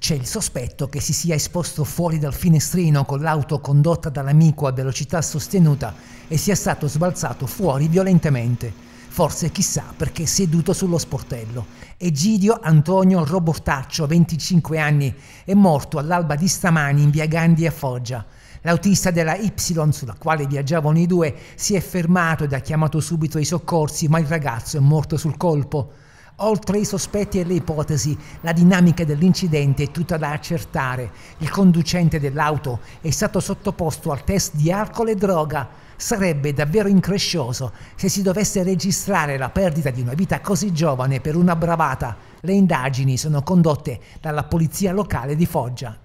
C'è il sospetto che si sia esposto fuori dal finestrino con l'auto condotta dall'amico a velocità sostenuta e sia stato sbalzato fuori violentemente. Forse chissà perché seduto sullo sportello. Egidio Antonio Robortaccio, 25 anni, è morto all'alba di stamani in via Gandhi a Foggia. L'autista della Y sulla quale viaggiavano i due si è fermato ed ha chiamato subito i soccorsi, ma il ragazzo è morto sul colpo. Oltre i sospetti e le ipotesi, la dinamica dell'incidente è tutta da accertare. Il conducente dell'auto è stato sottoposto al test di alcol e droga. Sarebbe davvero increscioso se si dovesse registrare la perdita di una vita così giovane per una bravata. Le indagini sono condotte dalla polizia locale di Foggia.